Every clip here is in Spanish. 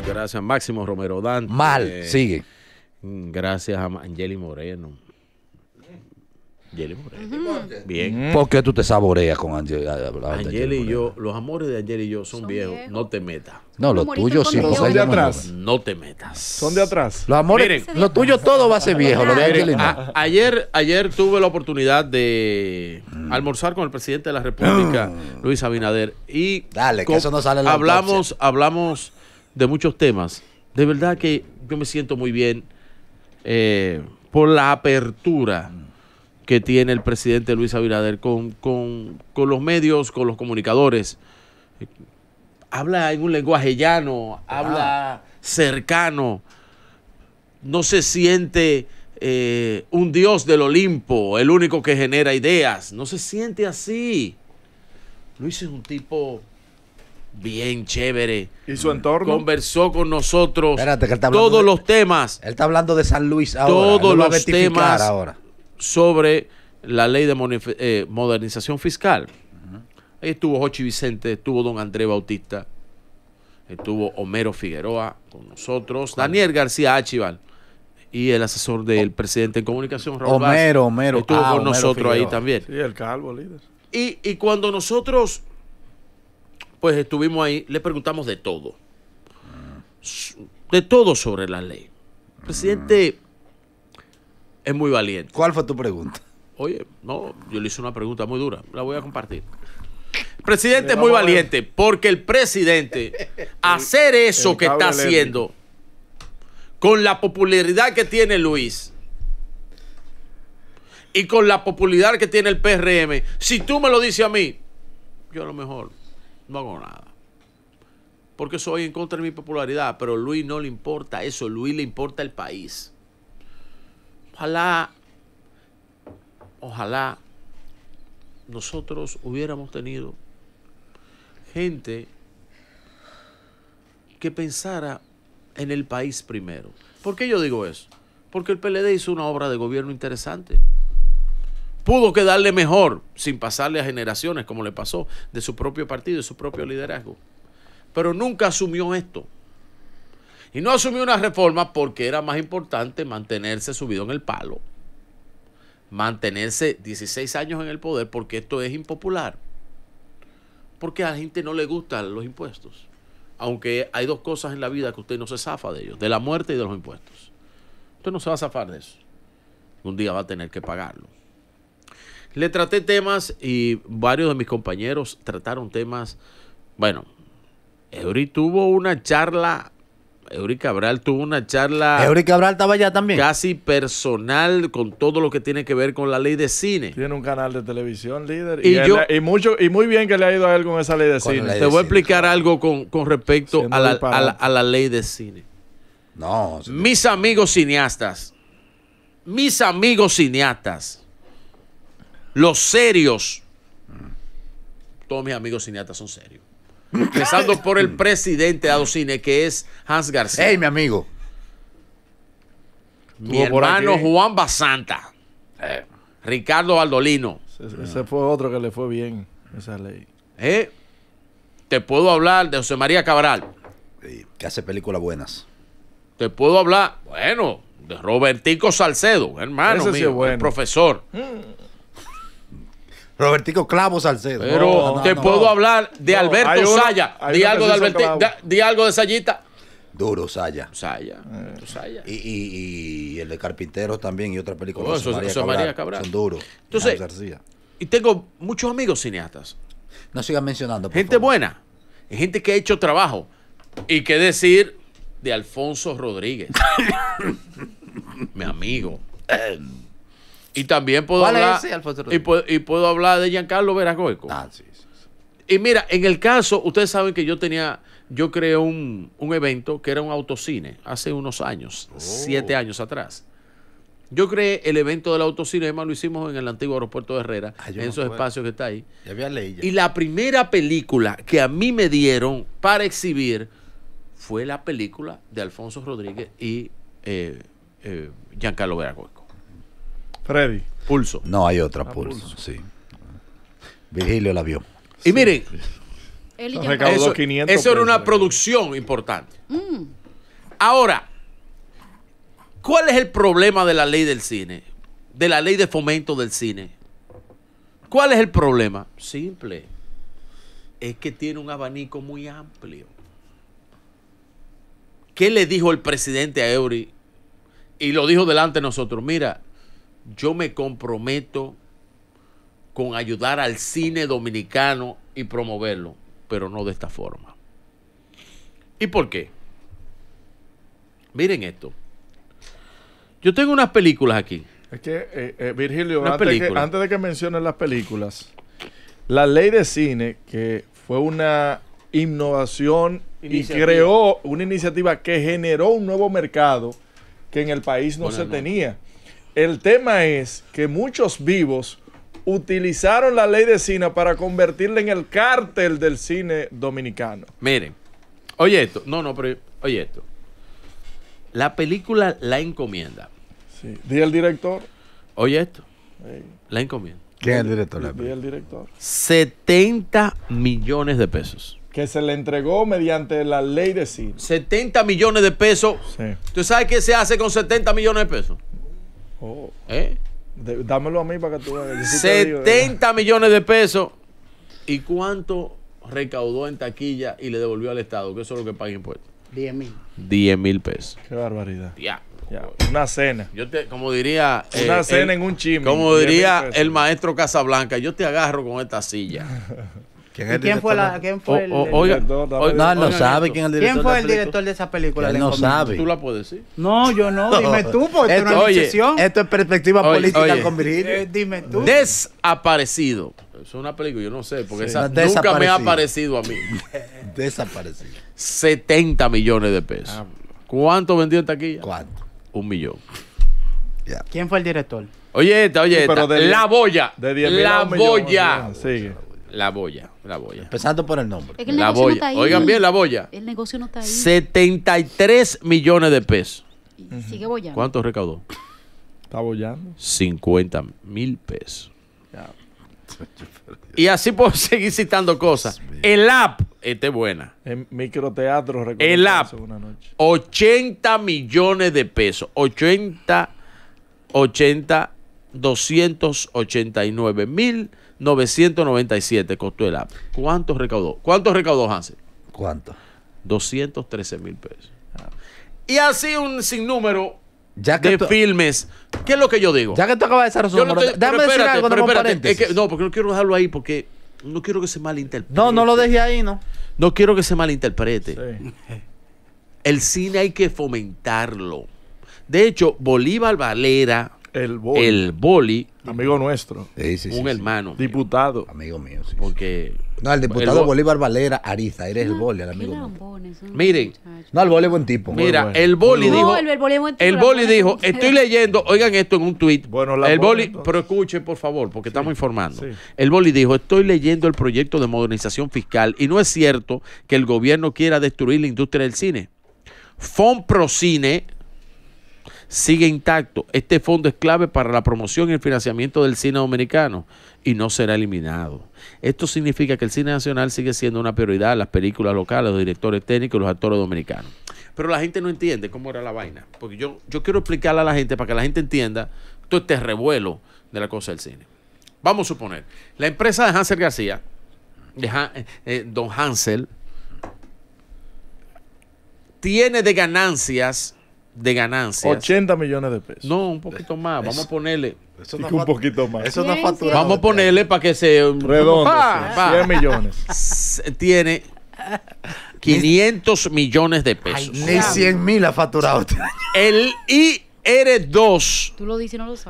gracias gracias Máximo Romero Dante. Mal, eh, sigue. Mm, gracias a Angeli Moreno. Angeli Moreno. Bien. Mm. ¿Por qué tú te saboreas con Angeli? Angeli y yo, los amores de Angeli y yo son, viejos. No te metas. No, los tuyos sí. Son de atrás. No te metas. Son de atrás. Los amores. lo tuyo todo va a ser viejo. de ayer, ayer tuve la oportunidad de almorzar con el presidente de la República, mm. Luis Abinader. Y eso no sale hablamos, hablamos de muchos temas. De verdad que yo me siento muy bien eh, por la apertura que tiene el presidente Luis Abinader con, con, los medios, con los comunicadores. Habla en un lenguaje llano, habla ah. cercano, no se siente eh, un dios del Olimpo, el único que genera ideas, no se siente así. Luis es un tipo bien chévere. ¿Y su entorno? Conversó con nosotros todos los temas. Él está hablando de San Luis ahora. Todos los temas ahora. sobre la ley de eh, modernización fiscal. Ahí estuvo Jochi Vicente, estuvo don Andrés Bautista, estuvo Homero Figueroa con nosotros, Daniel García Achival y el asesor del presidente de comunicación, Homero, Homero. Estuvo con ah, nosotros ahí también. Sí, el calvo, líder. y cuando nosotros pues estuvimos ahí, le preguntamos de todo. De todo sobre la ley. presidente es muy valiente. ¿Cuál fue tu pregunta? Oye, no, yo le hice una pregunta muy dura, la voy a compartir. presidente es muy valiente porque el presidente hacer eso que está haciendo con la popularidad que tiene Luis y con la popularidad que tiene el PRM, si tú me lo dices a mí, yo a lo mejor no hago nada. Porque soy en contra de mi popularidad, pero a Luis no le importa eso, a Luis le importa el país. Ojalá, ojalá nosotros hubiéramos tenido gente que pensara en el país primero. ¿Por qué yo digo eso? Porque el PLD hizo una obra de gobierno interesante pudo quedarle mejor sin pasarle a generaciones, como le pasó, de su propio partido, y su propio liderazgo. Pero nunca asumió esto. Y no asumió una reforma porque era más importante mantenerse subido en el palo. Mantenerse 16 años en el poder porque esto es impopular. Porque a la gente no le gustan los impuestos. Aunque hay dos cosas en la vida que usted no se zafa de ellos, de la muerte y de los impuestos. Usted no se va a zafar de eso. Un día va a tener que pagarlo. Le traté temas y varios de mis compañeros trataron temas. Bueno, Eury tuvo una charla Eury Cabral tuvo una charla. Eury Cabral estaba allá también. Casi personal con todo lo que tiene que ver con la ley de cine. Tiene un canal de televisión, líder. Y, y, mucho, y muy bien que le ha ido a él con esa ley de cine. Te voy a explicar algo con, respecto a la, a, la, a la, ley de cine. No. Mis amigos cineastas. Mis amigos cineastas los serios, mm. todos mis amigos cineastas son serios. Empezando por el presidente de Adocine, que es Hans García. ¡Ey, mi amigo! Mi hermano Juan Basanta. Eh. Ricardo Valdolino. Ese, fue otro que le fue bien, esa ley. Eh, te puedo hablar de José María Cabral. que hace películas buenas. Te puedo hablar, bueno, de Robertico Salcedo, hermano mío, profesor. Mm. Robertico Clavo Salcedo. Pero te puedo hablar de Alberto Saya. Di algo de, eh. Alberto, algo de Sayita. Duro, Saya. Saya. Y, el de Carpintero también y otra película. Oh, eso, María, María Cabral. Son duros. Entonces, García. y tengo muchos amigos cineastas. No sigan mencionando. gente buena. Gente que ha hecho trabajo. Y qué decir de Alfonso Rodríguez. Mi amigo. Eh, y también puedo hablar. y, puedo, hablar de Giancarlo Veragoico. Ah, sí, Y mira, en el caso, ustedes saben que yo tenía, yo creé un, evento que era un autocine hace unos años, oh. siete años atrás. Yo creé el evento del autocinema, lo hicimos en el antiguo aeropuerto de Herrera, ah, en esos espacios que está ahí. Y la primera película que a mí me dieron para exhibir fue la película de Alfonso Rodríguez y eh, eh, Giancarlo Veragoico. Freddy. Pulso. No, hay otra, ah, pulso, sí. Virgilio la vio. Y miren, eso, era una producción importante. Mm. Ahora, ¿cuál es el problema de la ley del cine? De la ley de fomento del cine. ¿Cuál es el problema? Simple. Es que tiene un abanico muy amplio. ¿Qué le dijo el presidente a Eury? Y lo dijo delante de nosotros. Mira, yo me comprometo con ayudar al cine dominicano y promoverlo, pero no de esta forma. ¿Y por qué? Miren esto. Yo tengo unas películas aquí. Es que, eh, eh, Virgilio, antes, de que mencionen las películas, la ley de cine, que fue una innovación y creó una iniciativa que generó un nuevo mercado que en el país no se tenía. El tema es que muchos vivos utilizaron la ley de cine para convertirla en el cártel del cine dominicano. Miren, oye esto, no, no, pero oye esto. La película La Encomienda. Sí. Di el director. Oye esto. La Encomienda. ¿Quién es el director? el director. 70 millones de pesos. Que se le entregó mediante la ley de cine. 70 millones de pesos. Sí. ¿Tú sabes qué se hace con 70 millones de pesos? Oh. ¿Eh? dámelo a mí para que tú 70 millones de pesos. ¿Y cuánto recaudó en taquilla y le devolvió al Estado? Que eso es lo que paga impuestos. 10 mil. 10 mil pesos. Qué barbaridad. Ya. Una cena. Yo te, como diría. Eh, Una cena en un chisme. Como diría el maestro Casablanca, yo te agarro con esta silla. ¿Quién, fue, el, director? no, él no sabe quién es el director. ¿Quién fue el director de esa película? Él no sabe. ¿Tú la puedes decir? No, yo no. Dime tú, porque esto, no es Esto es perspectiva política con Virginia. Eh, dime tú. Desaparecido. Es una película, yo no sé, porque esa nunca me ha aparecido a mí. desaparecido. 70 millones de pesos. Ah. ¿Cuánto vendió en taquilla? ¿Cuánto? Un millón. ¿Quién fue el director? Oye, esta, oye, la boya. la boya. Sigue. La boya, la boya. Empezando por el nombre. la boya. Oigan bien, la boya. El negocio no está ahí. 73 millones de pesos. Y sigue ¿Cuánto recaudó? Está bollando. 50 mil pesos. Y así puedo seguir citando cosas. El app, este buena. En microteatro, El app, 80 millones de pesos. 80, 80, 289 mil 997 costó el app. ¿Cuánto recaudó? ¿Cuánto recaudó Hansen? ¿Cuánto? 213 mil pesos. Y así un sinnúmero de filmes. ¿Qué es lo que yo digo? Ya que tú acabas de hacer un déjame decir algo, no, porque no quiero dejarlo ahí porque no quiero que se malinterprete. No, no lo deje ahí, ¿no? No quiero que se malinterprete. El cine hay que fomentarlo. De hecho, Bolívar Valera el boli. amigo nuestro. un hermano. Diputado. Amigo mío, sí. Porque. No, el diputado Bolívar Valera Ariza, eres el boli, el amigo. Miren. No, el boli es buen tipo. Mira, el boli dijo. El, boli, dijo, estoy leyendo, oigan esto en un tuit. Bueno, el boli, pero escuchen, por favor, porque estamos informando. El boli dijo, estoy leyendo el proyecto de modernización fiscal y no es cierto que el gobierno quiera destruir la industria del cine. Fonprocine sigue intacto. Este fondo es clave para la promoción y el financiamiento del cine dominicano y no será eliminado. Esto significa que el cine nacional sigue siendo una prioridad, las películas locales, los directores técnicos los actores dominicanos. Pero la gente no entiende cómo era la vaina. Porque yo, yo quiero explicarle a la gente para que la gente entienda todo este revuelo de la cosa del cine. Vamos a suponer, la empresa de Hansel García, de eh, eh, don Hansel, tiene de ganancias de ganancias. 80 millones de pesos. No, un poquito más. Vamos a ponerle. un poquito más. Eso Vamos a ponerle para que se. Um, Redondo. 100 millones. Tiene 500 millones de pesos. ni 100 mil ha facturado. Este el IR2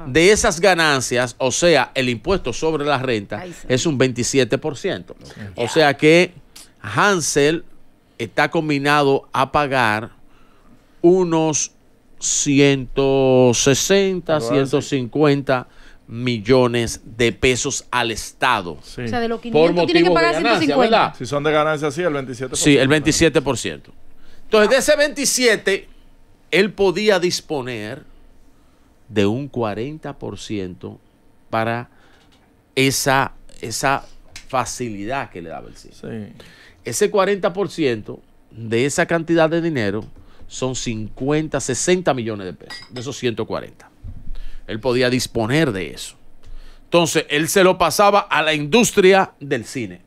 de esas ganancias, o sea, el impuesto sobre la renta, es un 27%. O sea que Hansel está combinado a pagar unos 160, 150 millones de pesos al Estado. O sea, de los 500 por que pagar de 150. Si son de ganancia, sí, el 27%. Sí, el 27%. Entonces, de ese 27, él podía disponer de un 40% para esa, esa facilidad que le daba el CIE. Sí. Ese 40% de esa cantidad de dinero son 50, 60 millones de pesos, de esos 140. Él podía disponer de eso. Entonces, él se lo pasaba a la industria del cine.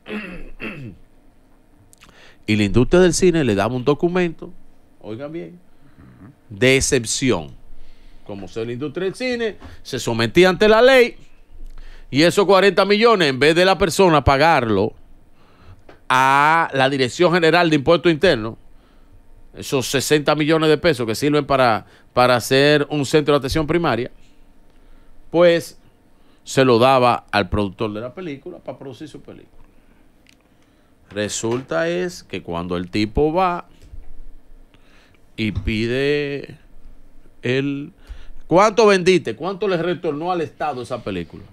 Y la industria del cine le daba un documento, oigan bien, de excepción. Como sea la industria del cine, se sometía ante la ley y esos 40 millones, en vez de la persona pagarlo a la Dirección General de Impuestos Internos, esos 60 millones de pesos que sirven para, para hacer un centro de atención primaria, pues se lo daba al productor de la película para producir su película. Resulta es que cuando el tipo va y pide el... ¿Cuánto vendiste? ¿Cuánto le retornó al Estado esa película?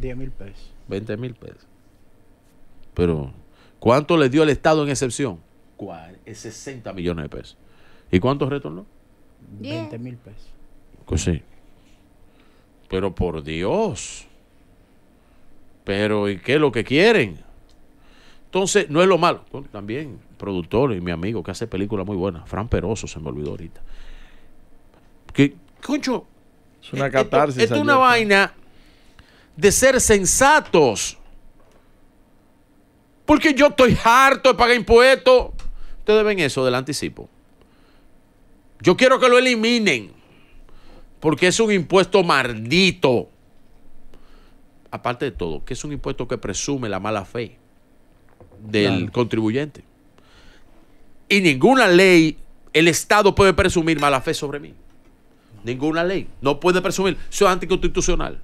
10 mil pesos. 20 mil pesos. Pero, ¿cuánto le dio al Estado en excepción? es 60 millones de pesos. ¿Y cuánto retornó? 20 mil pesos. Pues sí. Pero por Dios. Pero ¿y qué es lo que quieren? Entonces, no es lo malo. también, productor y mi amigo que hace películas muy buenas, Fran Peroso, se me olvidó ahorita. Es una catarsis. es una vaina de ser sensatos. Porque yo estoy harto de pagar impuestos. Ustedes ven eso del anticipo. Yo quiero que lo eliminen porque es un impuesto maldito. Aparte de todo, que es un impuesto que presume la mala fe del contribuyente. Y ninguna ley, el Estado puede presumir mala fe sobre mí. Ninguna ley. No puede presumir. Eso es anticonstitucional.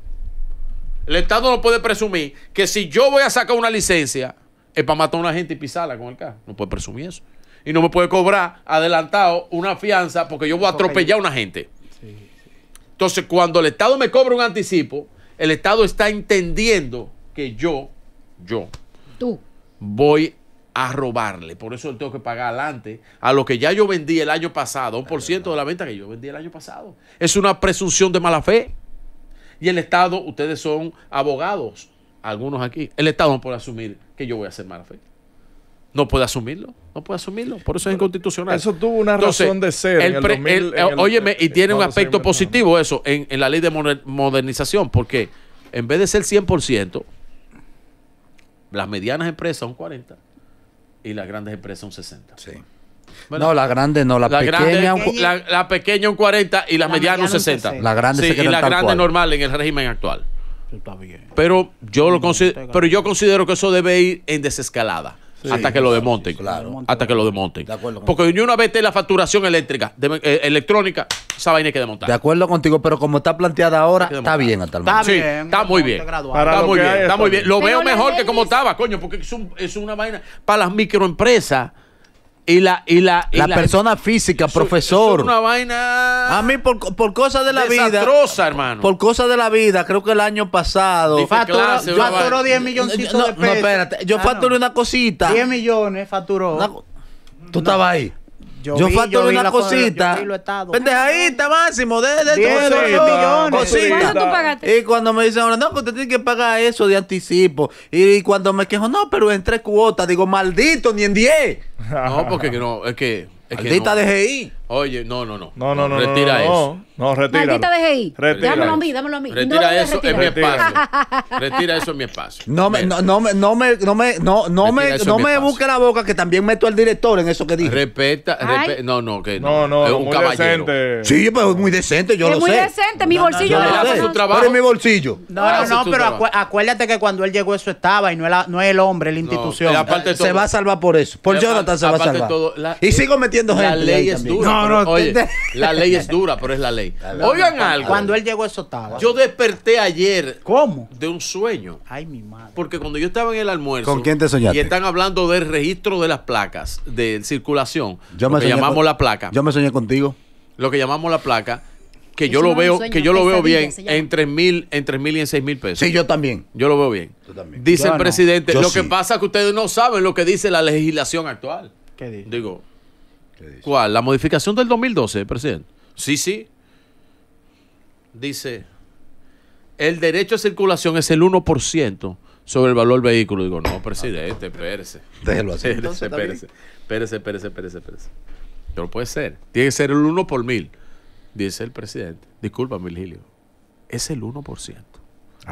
El Estado no puede presumir que si yo voy a sacar una licencia, es para matar a una gente y pisarla con el carro. No puede presumir eso y no me puede cobrar adelantado una fianza porque yo voy a atropellar a una gente. Entonces, cuando el Estado me cobra un anticipo, el Estado está entendiendo que yo, yo, tú, voy a robarle. Por eso él tengo que pagar adelante a lo que ya yo vendí el año pasado, un por ciento de la venta que yo vendí el año pasado. Es una presunción de mala fe. Y el Estado, ustedes son abogados, algunos aquí, el Estado no puede asumir que yo voy a hacer mala fe. No puede asumirlo, no puede asumirlo, por eso es inconstitucional. Eso tuvo una razón de ser. óyeme, y eh, tiene un aspecto positivo eso en, la ley de modernización, porque en vez de ser 100%, las medianas empresas son 40 y las grandes empresas son 60. Sí. No, la grande no, la, pequeña. un, la, la, 40 y las medianas un 60. La grande y la grande normal en el régimen actual. Pero yo lo pero yo considero que eso debe ir en desescalada hasta que lo desmonten. Claro. Hasta que lo desmonten. Porque ni una vez tenga la facturación eléctrica, eh, electrónica, esa vaina hay que desmontar. De acuerdo contigo, pero como está planteada ahora, está bien hasta el momento. Está bien, está muy bien. Está, muy bien, está muy bien. Lo veo mejor que como estaba, coño, porque es, es una vaina para las microempresas y la, la, la, persona física, profesor. es una vaina. A mí, por, por cosas de la vida. hermano. Por cosas de la vida, creo que el año pasado. Facturó, yo facturó 10 milloncitos no, de pesos. No, espérate. Yo ah, facturé una cosita. 10 millones facturó. Tú no. estabas ahí. Yo, yo vi, falto yo una cosita. Pendejadita máximo, de, de 10 millones. Y cuando me dicen ahora, no, que usted tiene que pagar eso de anticipo. Y, cuando me quejo, no, pero en tres cuotas, digo, maldito, ni en diez. no, porque no, es que. Es que DGI. Oye, no, no, no. No, no, no. Retira eso. No, no retíralo. DGI. Dámelo a mí, dámelo a mí. Retira eso en mi espacio. Retira eso en mi espacio. No me, no, no me, no me, no me, no, me, no me busque la boca que también meto al director en eso que dije. Respeta, no, no, que no. No, no, es un caballero. Sí, pero es muy decente, yo lo sé. Es muy decente, mi bolsillo. No, mi bolsillo. No, no, no, pero acuérdate que cuando él llegó eso estaba y no es el hombre, la institución. Se va a salvar por eso. Por Jonathan se va a salvar. Y sigo metiendo gente. La ley es la ley es dura, pero es la ley. Oigan algo. Cuando él llegó eso estaba. Yo desperté ayer. ¿Cómo? De un sueño. Ay, mi madre. Porque cuando yo estaba en el almuerzo. ¿Con quién te soñaste? Y están hablando del registro de las placas de circulación. Yo me lo que llamamos la placa. Yo me soñé contigo. Lo que llamamos la placa que yo, lo veo, que yo lo veo bien en 3 mil, y en seis mil pesos. Sí, yo también. Yo lo veo bien. Tú también. Dice el presidente. lo que pasa es que ustedes no saben lo que dice la legislación actual. ¿Qué dice? Digo, ¿Cuál? ¿La modificación del 2012, presidente? Sí, sí. Dice, el derecho a circulación es el 1% sobre el valor del vehículo. Digo, no, presidente, ah, espérese. Déjelo así. Espérese, espérese, espérese, espérese, No puede ser. Tiene que ser el 1 por mil, dice el presidente. Disculpa, Virgilio. Es el 1%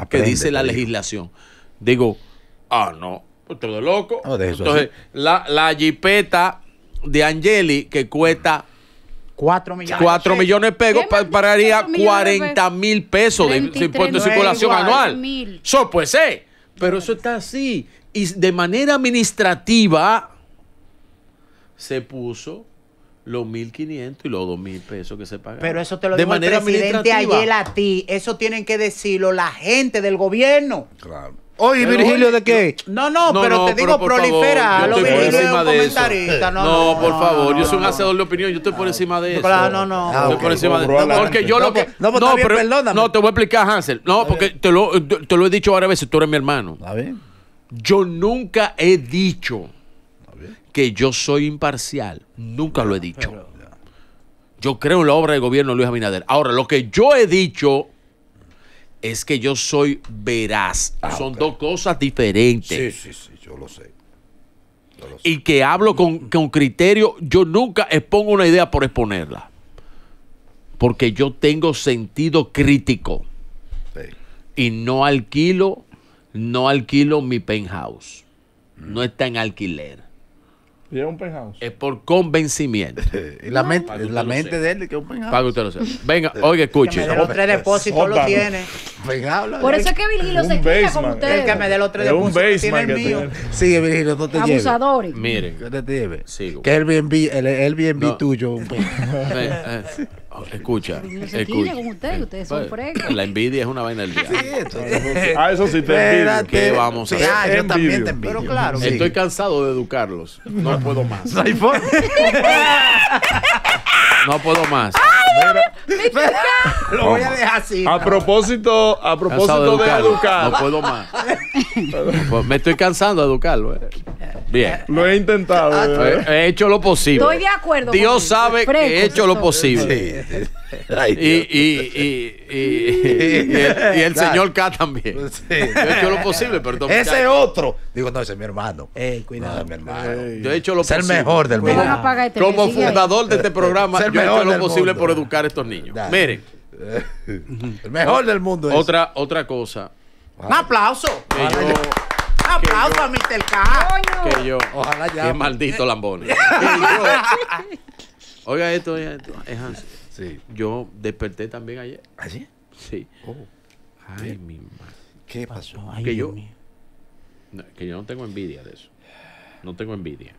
que dice la legislación. Digo, ah, no, usted es loco. No, Entonces, la, la jipeta de Angeli que cuesta 4 millones. 4 millones pesos pagaría 40 mil pesos de, impuesto de circulación anual. Eso pues eh, pero eso está así. Y de manera administrativa se puso los 1.500 y los 2.000 pesos que se pagan. Pero eso te lo de dijo manera el presidente ayer a ti. Eso tienen que decirlo la gente del gobierno. Claro. Oye, Virgilio, ¿de qué? No, no, pero te digo, prolifera. Favor, lo Virgilio es un comentarista. No, por favor, yo soy un hacedor de opinión. Yo estoy por ah, encima de eso. No, no, no. estoy por ah, encima de eso. Porque yo lo que. No, no, pero, perdóname. No, te voy a explicar, Hansel. No, porque te lo, te lo he dicho varias veces. Tú eres mi hermano. A ver. Yo nunca he dicho que yo soy imparcial. Nunca lo he dicho. Yo creo en la obra del gobierno de Luis Abinader. Ahora, lo que yo he dicho es que yo soy veraz. Ah, Son dos cosas diferentes. Sí, sí, sí, yo lo sé. Y que hablo con, criterio, yo nunca expongo una idea por exponerla. Porque yo tengo sentido crítico. Y no alquilo, no alquilo mi penthouse. No está en alquiler es un penthouse. Es por convencimiento. la mente, la mente de él que es un penthouse. Para que usted lo sepa. Venga, oiga, escuche. El otro depósito los tres depósitos lo tiene. Venga, habla. Por eso es que Virgilio se queda con ustedes. El que me dé los tres depósitos tiene el mío. Sigue, Virgilio, no te lleves. Abusadores. Miren. No te lleves. Sigo. Que el Airbnb, el, Airbnb tuyo. un Escucha, escucha. La envidia es una vaina del día. Ah, eso sí te envidio. ¿Qué vamos a hacer? Ah, yo también te envidio. Pero claro, Estoy cansado de educarlos. No puedo más. No puedo más. lo voy a dejar así. A propósito, a propósito de, educar. No puedo más. Pues, me estoy cansando de educarlo. Eh. Bien. Lo he intentado. Ah, eh. He hecho lo posible. Estoy de acuerdo. Dios sabe que he hecho lo posible. y, el, señor K también. he hecho lo posible, perdón. Ese otro. Digo, no, ese es mi hermano. Ey, cuidado. mi hermano. Yo he hecho lo posible. Es mejor del mundo. Este Como fundador de este programa, yo he hecho lo posible por educar buscar estos niños. Miren. El mejor del mundo. Otra, otra cosa. Un aplauso. aplauso a Mr. K. Que yo. Ojalá Qué maldito lambón. oiga esto, esto. Es así Yo desperté también ayer. ¿así? ¿Ah, sí. Oh. Ay, mi madre. ¿Qué pasó? que yo. No, que yo no tengo envidia de eso. No tengo envidia.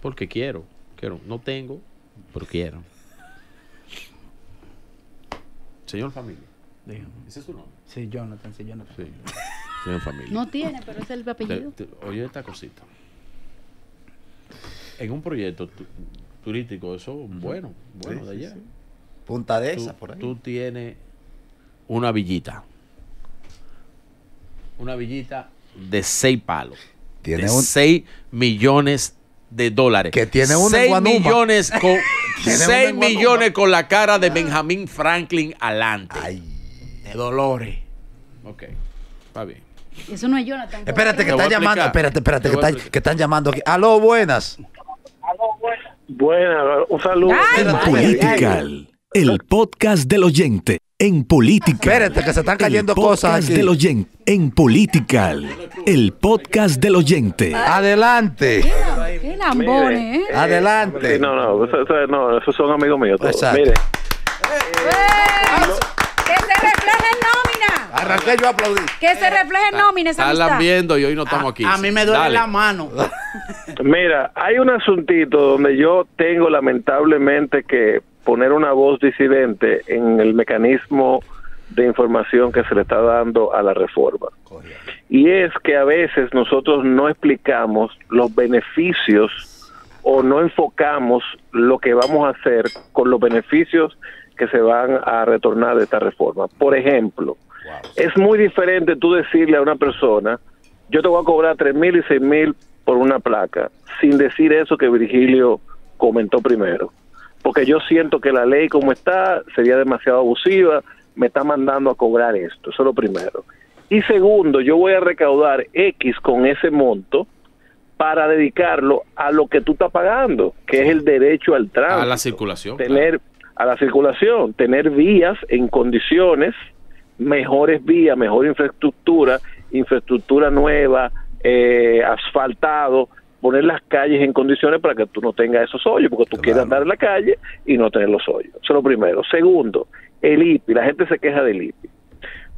Porque quiero. Quiero. No tengo, pero quiero. Señor Familia. ¿Ese es su nombre? Sí, Jonathan, señor Familia. No tiene, pero es el apellido. oye esta cosita. En un proyecto turístico, eso bueno, bueno de allá. Punta de esa, por ahí. Tú tienes una villita. Una villita de seis palos. Tiene de un... 6 millones de dólares. Que tiene uno 6 millones con 6 millones con la cara de Benjamin Franklin adelante. Ay, de dolores. Ok. Está bien. Eso no es Jonathan. Espérate que están llamando, espérate, espérate, que, que están llamando aquí. Aló, buenas. Aló, buenas. Buenas, un saludo. En Political, el podcast del oyente. En Political. Espérate, que se están cayendo cosas Del oyente. En Political, el podcast del oyente. Adelante. ¿eh? Eh, Adelante. no, no, esos son amigos míos. Exacto. Mire, pues, Que se refleje en nómina. Arranqué yo a aplaudir. Que se refleje en ah, nómina Están viendo y hoy no estamos ah, aquí. A mí me duele la mano. mira, hay un asuntito donde yo tengo lamentablemente que poner una voz disidente en el mecanismo de información que se le está dando a la reforma. Y es que a veces nosotros no explicamos los beneficios o no enfocamos lo que vamos a hacer con los beneficios que se van a retornar de esta reforma. Por ejemplo, es muy diferente tú decirle a una persona, yo te voy a cobrar tres mil y seis mil por una placa, sin decir eso que Virgilio comentó primero. Porque yo siento que la ley como está sería demasiado abusiva, me está mandando a cobrar esto, eso es lo primero. Y segundo, yo voy a recaudar X con ese monto para dedicarlo a lo que tú estás pagando, que es el derecho al tránsito. A la circulación. Tener, A la circulación, tener vías en condiciones, mejores vías, mejor infraestructura, infraestructura nueva, eh, asfaltado, poner las calles en condiciones para que tú no tengas esos hoyos, porque tú quieres andar en la calle y no tener los hoyos. Eso es lo primero. Segundo, el IPI, la gente se queja del IPI.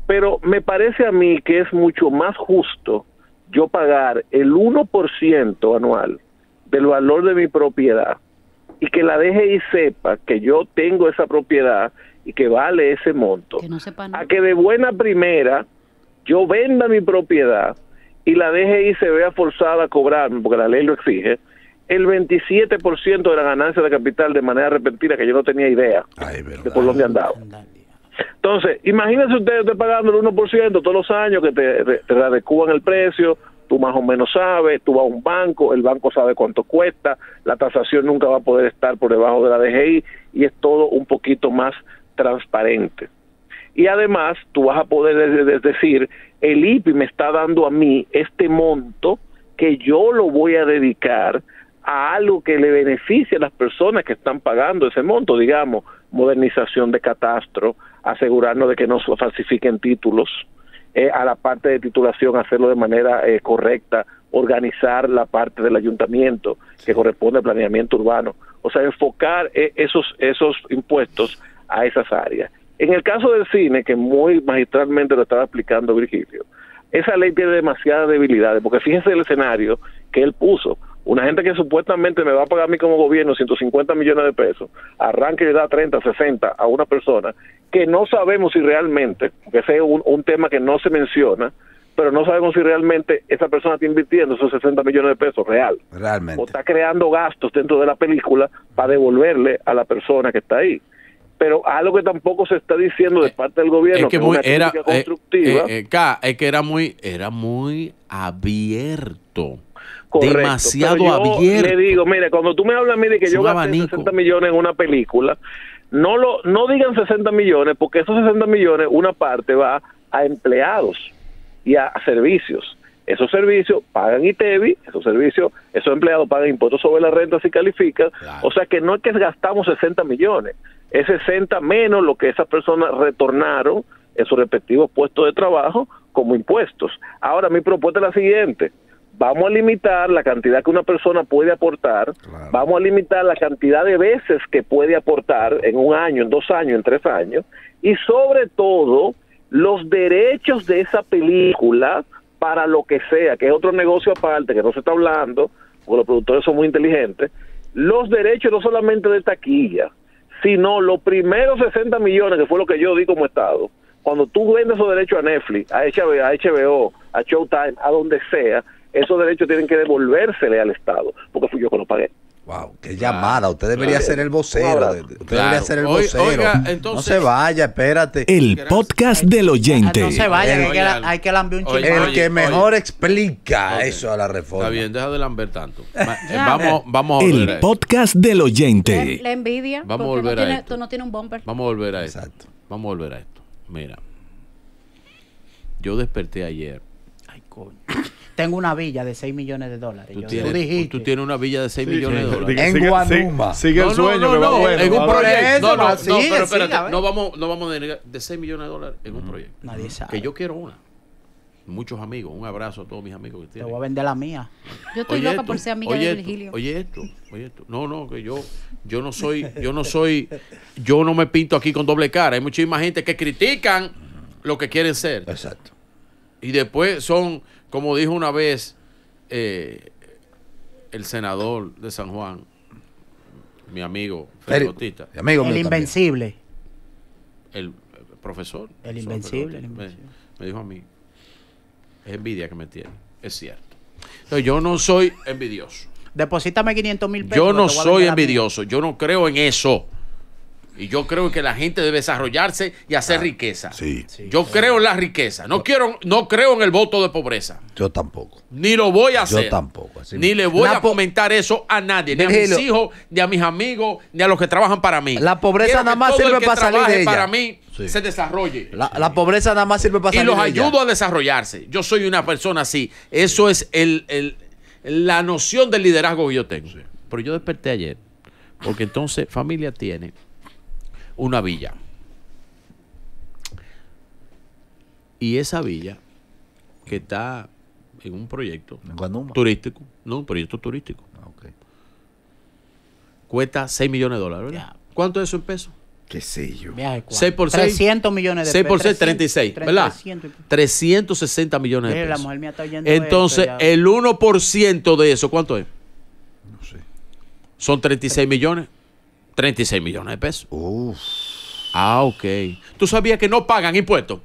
Pero me parece a mí que es mucho más justo yo pagar el 1% anual del valor de mi propiedad y que la DGI sepa que yo tengo esa propiedad y que vale ese monto, a que de buena primera yo venda mi propiedad y la DGI se vea forzada a cobrarme, porque la ley lo exige, el 27% de la ganancia de capital de manera repentina que yo no tenía idea de por dónde andaba. Entonces, imagínense ustedes usted pagando el 1% todos los años que te, te, el precio, tú más o menos sabes, tú vas a un banco, el banco sabe cuánto cuesta, la tasación nunca va a poder estar por debajo de la DGI y es todo un poquito más transparente. Y además, tú vas a poder decir, el IPI me está dando a mí este monto que yo lo voy a dedicar a algo que le beneficie a las personas que están pagando ese monto, digamos, modernización de catastro, asegurarnos de que no falsifiquen títulos, eh, a la parte de titulación hacerlo de manera eh, correcta, organizar la parte del ayuntamiento que corresponde al planeamiento urbano, o sea, enfocar eh, esos, esos impuestos a esas áreas. En el caso del cine, que muy magistralmente lo estaba explicando Virgilio, esa ley tiene demasiadas debilidades, porque fíjense el escenario que él puso. Una gente que supuestamente me va a pagar a mí como gobierno 150 millones de pesos, arranque y da 30, 60 a una persona que no sabemos si realmente, porque ese es un, tema que no se menciona, pero no sabemos si realmente esa persona está invirtiendo esos 60 millones de pesos real. Realmente. O está creando gastos dentro de la película para devolverle a la persona que está ahí. Pero algo que tampoco se está diciendo de eh, parte del gobierno, es que, muy, era, eh, eh, es que era muy, era muy abierto demasiado Le digo, mire, cuando tú me hablas a mí de que yo gasté 60 millones en una película, no lo no digan 60 millones, porque esos 60 millones, una parte va a empleados y a, servicios. Esos servicios pagan ITEVI, e esos servicios, esos empleados pagan impuestos sobre la renta si califican. O sea que no es que gastamos 60 millones, es 60 menos lo que esas personas retornaron en sus respectivos puestos de trabajo como impuestos. Ahora mi propuesta es la siguiente, vamos a limitar la cantidad que una persona puede aportar, vamos a limitar la cantidad de veces que puede aportar en un año, en dos años, en tres años, y sobre todo los derechos de esa película para lo que sea, que es otro negocio aparte, que no se está hablando, porque los productores son muy inteligentes, los derechos no solamente de taquilla, sino los primeros 60 millones, que fue lo que yo di como Estado, cuando tú vendes esos derechos a Netflix, a HBO, a Showtime, a donde sea, esos derechos tienen que devolvérsele al Estado, porque fui yo que lo pagué. Wow, qué llamada. Usted debería ser el vocero. Usted debería ser el vocero. no se vaya, espérate. El podcast del ah, oyente. No se vaya, hay, que, hay que un chico. El que mejor explica eso a la reforma. Está bien, deja de lamber tanto. Eh, vamos, vamos a El podcast del oyente. La, envidia. Vamos a volver no a tiene, no tienes un bumper. Vamos a volver a esto. Exacto. Vamos a volver a esto. Mira, yo desperté ayer. Ay, coño tengo una villa de 6 millones de dólares. Tú, tienes, tú, tienes, una villa de 6 millones de dólares. En sigue, Guanuma. Sigue, el sueño. No, no, no, en un proyecto. No, no, no, pero no vamos, a denegar. de, 6 millones de dólares en un proyecto. Nadie sabe. Que yo quiero una muchos amigos. Un abrazo a todos mis amigos que tienen. Te voy a vender la mía. Yo estoy loca por ser amiga de Virgilio. Oye esto, oye esto. No, no, que yo, yo no soy, yo no soy, yo no me pinto aquí con doble cara. Hay muchísima gente que critican lo que quieren ser. Exacto. Y después son como dijo una vez eh, el senador de San Juan, mi amigo, El, amigo el invencible. El, profesor. El invencible. Me, dijo a mí, es envidia que me tiene, es cierto. yo no soy envidioso. Deposítame 500 mil pesos. Yo no soy envidioso, yo no creo en eso. Y yo creo que la gente debe desarrollarse y hacer ah, riqueza. Sí. yo creo en la riqueza. No, quiero, no creo en el voto de pobreza. Yo tampoco. Ni lo voy a hacer. Yo tampoco. ni le voy a comentar eso a nadie. Ni a mis hijos, ni a mis amigos, ni a los que trabajan para mí. La pobreza nada más sirve para salir de ella. para mí se desarrolle. La, pobreza nada más sirve para salir de Y los ayudo a desarrollarse. Yo soy una persona así. Eso es el, la noción del liderazgo que yo tengo. Pero yo desperté ayer. Porque entonces familia tiene una villa. Y esa villa, que está en un proyecto turístico, no, un proyecto turístico, ah, cuesta 6 millones de dólares, ¿verdad? ¿Cuánto es eso en pesos? ¿Qué sé yo? 6 por 6. 300 millones de 6 por 6, 36, ¿verdad? 360 millones de pesos. Entonces, el 1% de eso, ¿cuánto es? No sé. Son 36 millones. 36 millones de pesos. Ah, ok. ¿Tú sabías que no pagan impuestos?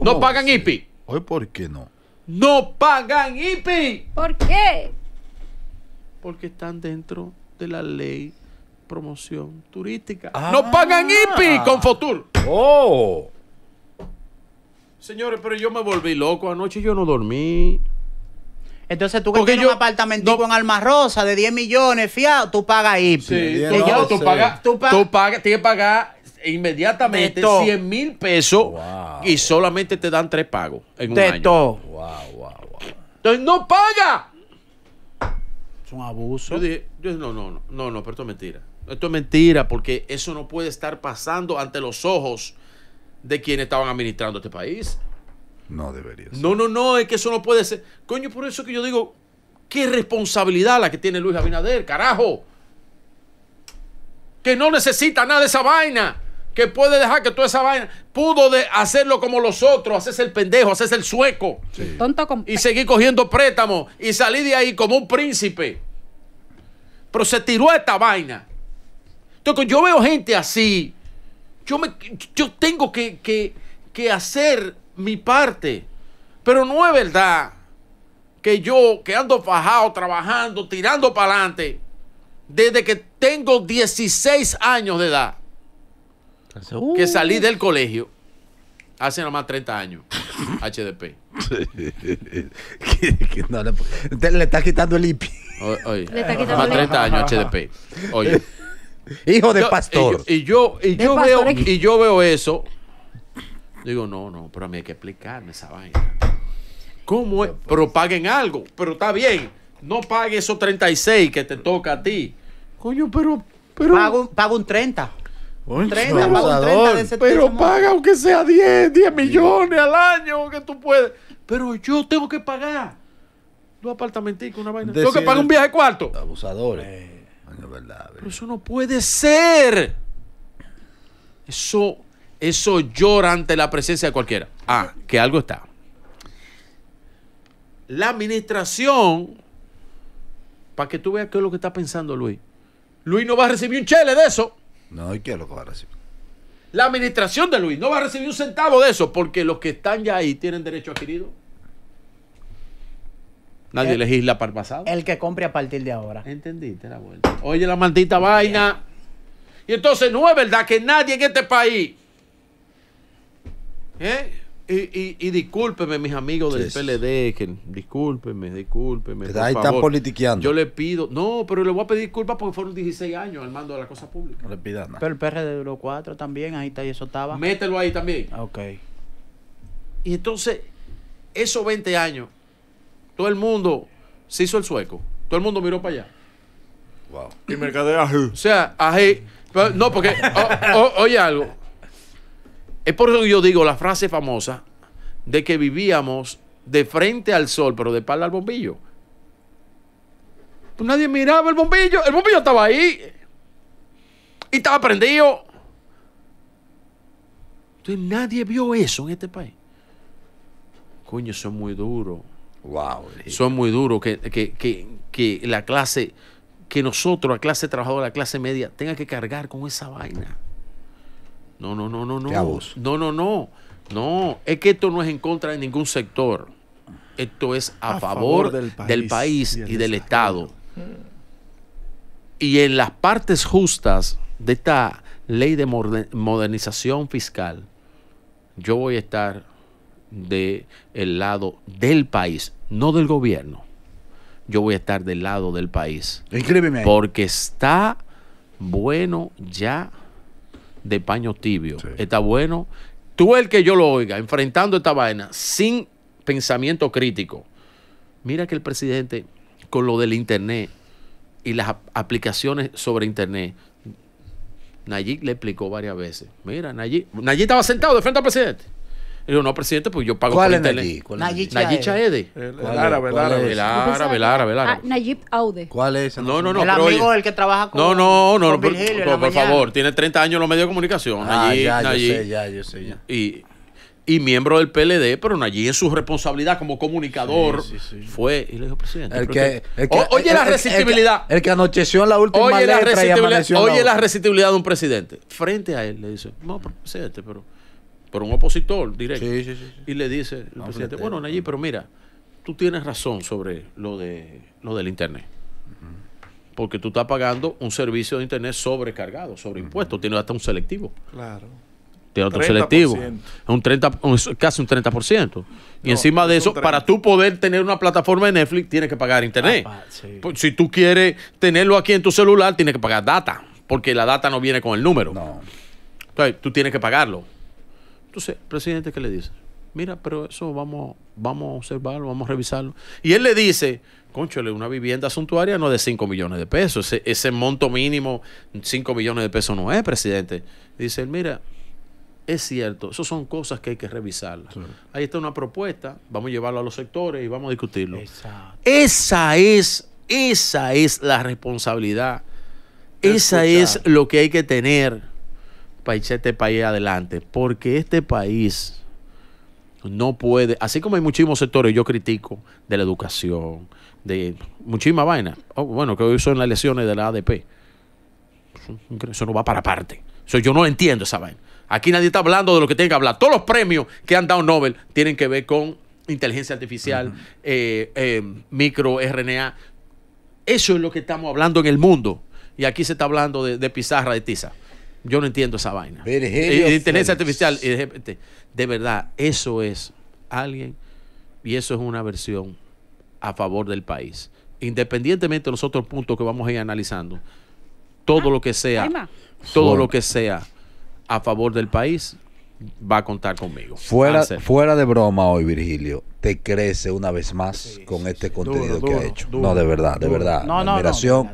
No pagan IPI. ¿Hoy por qué no? No pagan IPI. ¿Por qué? Porque están dentro de la ley promoción turística. Ah. No pagan IPI con Fotur. Oh. Señores, pero yo me volví loco. Anoche yo no dormí. Entonces tú que tienes un apartamentico en Alma Rosa de 10 millones, fiado, tú pagas ahí? Sí, tú, tú pagas, tú, pagas- tienes que pagar inmediatamente 100 mil pesos y solamente te dan tres pagos en un año. Wow, wow, wow. Entonces, no paga. Es un abuso. Yo dije, yo dije, no, no, no, no, no, pero esto es mentira. Esto es mentira porque eso no puede estar pasando ante los ojos de quienes estaban administrando este país. No debería ser. No, no, no, es que eso no puede ser. Coño, por eso que yo digo, qué responsabilidad la que tiene Luis Abinader, carajo. Que no necesita nada de esa vaina. Que puede dejar que toda esa vaina. Pudo de hacerlo como los otros, hacerse el pendejo, hacerse el sueco. Tonto y seguir cogiendo préstamos y salir de ahí como un príncipe. Pero se tiró esta vaina. Entonces, yo veo gente así. Yo, yo tengo que, que hacer mi parte. Pero no es verdad que yo, que ando fajado, trabajando, tirando para adelante, desde que tengo 16 años de edad, que uh. salí del colegio, hace nada más 30 años, HDP. le, está quitando el IP le está quitando más 30 años HDP. Hijo de pastor. Y, yo, y yo, veo, pastor? ¿eh? y yo veo eso Digo, no, no, pero a mí hay que explicarme esa vaina. ¿Cómo es? Pero pues, paguen algo, pero está bien. No pague esos 36 que te toca a ti. Coño, pero. pero... Pago, un, pago un 30. Un 30, pago un 30 Pero paga aunque sea 10, 10 millones al año que tú puedes. Pero yo tengo que pagar. Dos apartamenticos, una vaina. tengo que pagar un viaje cuarto. Abusadores. eso no puede ser. Eso eso llora ante la presencia de cualquiera. Ah, que algo está. La administración, para que tú veas qué es lo que está pensando Luis. Luis no va a recibir un chele de eso. No, ¿y qué es lo que va a recibir? La administración de Luis no va a recibir un centavo de eso, porque los que están ya ahí tienen derecho adquirido. Nadie legisla para el pasado. El que compre a partir de ahora. Entendiste la vuelta. Oye, la maldita vaina. Y entonces no es verdad que nadie en este país ¿Eh? Y, y, discúlpeme, mis amigos del PLD, que discúlpeme, discúlpeme. ahí están politiqueando. Yo le pido, no, pero le voy a pedir disculpas porque fueron 16 años al mando de la cosa pública. No le pidas nada. Pero el PRD duró 4 también, ahí está, y eso estaba. Mételo ahí también. Ah, ok. Y entonces, esos 20 años, todo el mundo se hizo el sueco, todo el mundo miró para allá. Wow. Y mercadea. O sea, ají. No, porque, oye algo es por eso que yo digo la frase famosa de que vivíamos de frente al sol, pero de espalda al bombillo. Pues nadie miraba el bombillo, el bombillo estaba ahí y estaba prendido. Entonces nadie vio eso en este país. Coño, es muy duros. Wow. Son muy duros que, que, que, que la clase, que nosotros, la clase trabajadora, la clase media, tenga que cargar con esa vaina. No, no, no, no, no. No, no, no. No, es que esto no es en contra de ningún sector. Esto es a, favor, del país, y, del Estado. Y en las partes justas de esta ley de modernización fiscal, yo voy a estar del lado del país, no del gobierno. Yo voy a estar del lado del país. Inscríbeme Porque está bueno ya de paño tibio. Está bueno. Tú el que yo lo oiga, enfrentando esta vaina, sin pensamiento crítico. Mira que el presidente, con lo del Internet y las aplicaciones sobre Internet, Nayib le explicó varias veces. Mira, Nayib, Nayib estaba sentado de frente al presidente. Le digo, no, presidente, pues yo pago ¿Cuál por es Ede, ¿Cuál es Nayib Chaede. El, el árabe, ah, Nayib Aude. ¿Cuál es? No, no, no. El amigo, el que trabaja con. No, no, no. Por, favor, tiene 30 años en los medios de comunicación. Ah, Nayib, ya, yo sé, ya, yo sé, ya. Y, y miembro del PLD, pero allí en su responsabilidad como comunicador fue y le dijo presidente. El que, oye la resistibilidad. El, que anocheció en la última oye la Oye la, la resistibilidad de un presidente. Frente a él le dice, no, presidente, pero por un opositor directo. y le dice el bueno, Nayib, pero mira, tú tienes razón sobre lo, de, lo del Internet. Porque tú estás pagando un servicio de Internet sobrecargado, sobre tienes hasta un selectivo. Claro. Tiene otro selectivo. Un 30, casi un 30%. Y encima de eso, para tú poder tener una plataforma de Netflix, tienes que pagar Internet. Ah, pues, si tú quieres tenerlo aquí en tu celular, tienes que pagar data, porque la data no viene con el número. No. Entonces, tú tienes que pagarlo. Entonces, presidente, ¿qué le dice? Mira, pero eso vamos, vamos a observarlo, vamos a revisarlo. Y él le dice, conchole, una vivienda suntuaria no es de 5 millones de pesos. Ese, monto mínimo, 5 millones de pesos no es, presidente. Dice él, mira, es cierto, eso son cosas que hay que revisarlas. Ahí está una propuesta, vamos a llevarlo a los sectores y vamos a discutirlo. Esa es, esa es la responsabilidad. Esa es lo que hay que tener para echar este país adelante, porque este país no puede, así como hay muchísimos sectores, yo critico de la educación, de muchísima vaina, oh, bueno, que hoy son las lesiones de la ADP, eso no va para parte, eso yo no entiendo esa vaina. Aquí nadie está hablando de lo que tiene que hablar. Todos los premios que han dado Nobel tienen que ver con inteligencia artificial, eh, eh, micro RNA. Eso es lo que estamos hablando en el mundo. Y aquí se está hablando de pizarra de tiza. Yo no entiendo esa vaina. inteligencia artificial, de verdad, eso es alguien y eso es una versión a favor del país. Independientemente de los otros puntos que vamos a ir analizando, todo ah, lo que sea, todo lo que sea a favor del país va a contar conmigo. Fuera, fuera de broma hoy, Virgilio, te crece una vez más con este contenido que ha hecho. no, de verdad, de verdad. mi admiración,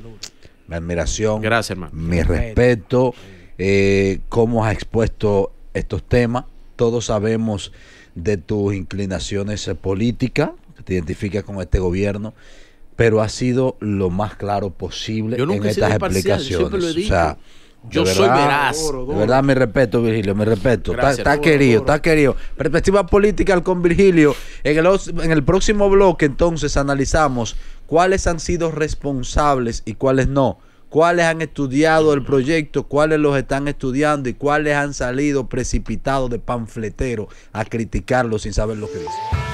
mi admiración. Gracias, hermano. Mi respeto eh, cómo has expuesto estos temas. Todos sabemos de tus inclinaciones políticas, que te identificas con este gobierno, pero ha sido lo más claro posible en estas explicaciones. O sea, yo soy veraz. De verdad, me respeto, Virgilio, me respeto. está, querido, está querido. Perspectiva política con Virgilio. En en el próximo bloque, entonces, analizamos cuáles han sido responsables y cuáles no cuáles han estudiado el proyecto, cuáles los están estudiando y cuáles han salido precipitados de panfletero a criticarlo sin saber lo que dicen.